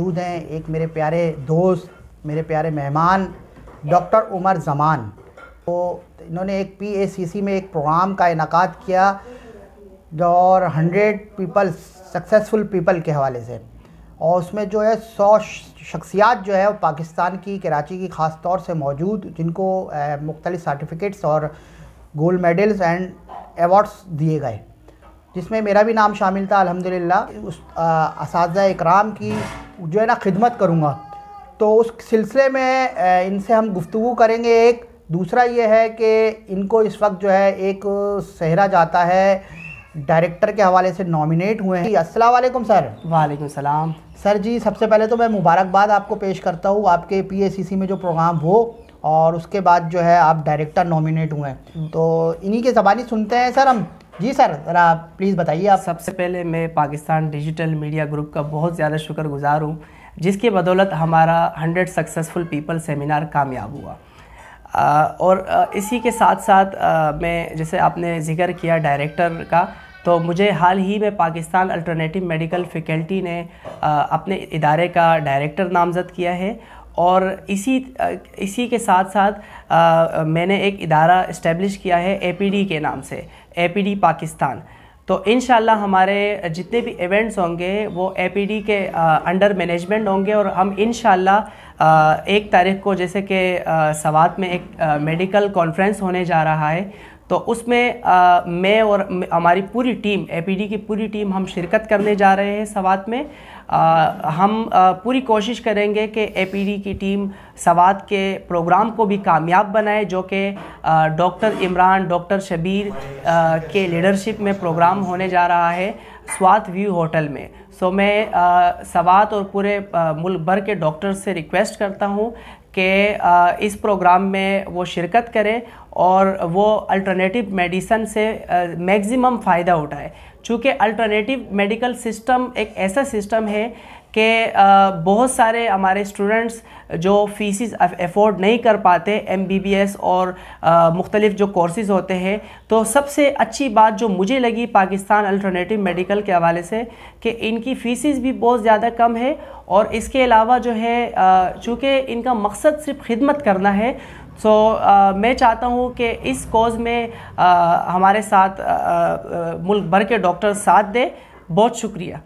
मौजूद हैं एक मेरे प्यारे दोस्त मेरे प्यारे मेहमान डॉक्टर उमर जमान तो इन्होंने एक पीएसीसी में एक प्रोग्राम का इनका किया और हंड्रेड पीपल सक्सेसफुल पीपल के हवाले से और उसमें जो है सौ शख्सियात जो है वो पाकिस्तान की कराची की ख़ास तौर से मौजूद जिनको मुख्तलिफ़ सर्टिफिकेट्स और गोल्ड मेडल्स एंड एवॉर्ड्स दिए गए जिसमें मेरा भी नाम शामिल था अल्हम्दुलिल्लाह उस इस इकराम की जो है ना खिदमत करूँगा तो उस सिलसिले में इनसे हम गुफ्तु करेंगे एक दूसरा ये है कि इनको इस वक्त जो है एक सहरा जाता है डायरेक्टर के हवाले से नॉमिनेट हुए हैं असलम सर वालेकुम सलाम सर जी सबसे पहले तो मैं मुबारकबाद आपको पेश करता हूँ आपके पीएसीसी में जो प्रोग्राम हो और उसके बाद जो है आप डायरेक्टर नॉमिनेट हुए हैं तो इन्हीं के ज़बानी सुनते हैं सर हम जी सर ज़रा प्लीज़ बताइए आप सबसे पहले मैं पाकिस्तान डिजिटल मीडिया ग्रुप का बहुत ज़्यादा शुक्रगुजार हूँ जिसकी बदौलत हमारा हंड्रेड सक्सेसफुल पीपल सेमिनार कामयाब हुआ आ, और इसी के साथ साथ आ, मैं जैसे आपने जिक्र किया डायरेक्टर का तो मुझे हाल ही में पाकिस्तान अल्टरनेटिव मेडिकल फैकल्टी ने अपने इदारे का डायरेक्टर नामज़द किया है और इसी इसी के साथ साथ आ, मैंने एक इदारा इस्टेब्लिश किया है ए के नाम से ए पाकिस्तान तो इन हमारे जितने भी इवेंट्स होंगे वो ए के आ, अंडर मैनेजमेंट होंगे और हम इन एक तारीख को जैसे कि सवात में एक मेडिकल कॉन्फ्रेंस होने जा रहा है तो उसमें आ, मैं और हमारी पूरी टीम ए की पूरी टीम हम शिरकत करने जा रहे हैं सवात में आ, हम आ, पूरी कोशिश करेंगे कि ए की टीम सवात के प्रोग्राम को भी कामयाब बनाए जो कि डॉक्टर इमरान डॉक्टर शबीर आ, के लीडरशिप में प्रोग्राम होने जा रहा है स्वात व्यू होटल में सो मैं सवात और पूरे मुल्क भर के डॉक्टर से रिक्वेस्ट करता हूँ कि इस प्रोग्राम में वो शिरकत करें और वो अल्टरनेटिव मेडिसन से मैक्सिमम फ़ायदा उठाए चूँकि अल्टरनेटिव मेडिकल सिस्टम एक ऐसा सिस्टम है कि बहुत सारे हमारे स्टूडेंट्स जो फीसिस अफोर्ड नहीं कर पाते एम बी बी एस और मुख्तलिफ़ जो कोर्सेज़ होते हैं तो सबसे अच्छी बात जो मुझे लगी पाकिस्तान अल्टरनेटिव मेडिकल के हवाले से कि इनकी फ़ीसिस भी बहुत ज़्यादा कम है और इसके अलावा जो है चूँकि इनका मकसद सिर्फ खिदमत करना है सो so, uh, मैं चाहता हूँ कि इस कोज में uh, हमारे साथ uh, uh, मुल्क भर के डॉक्टर साथ दें बहुत शुक्रिया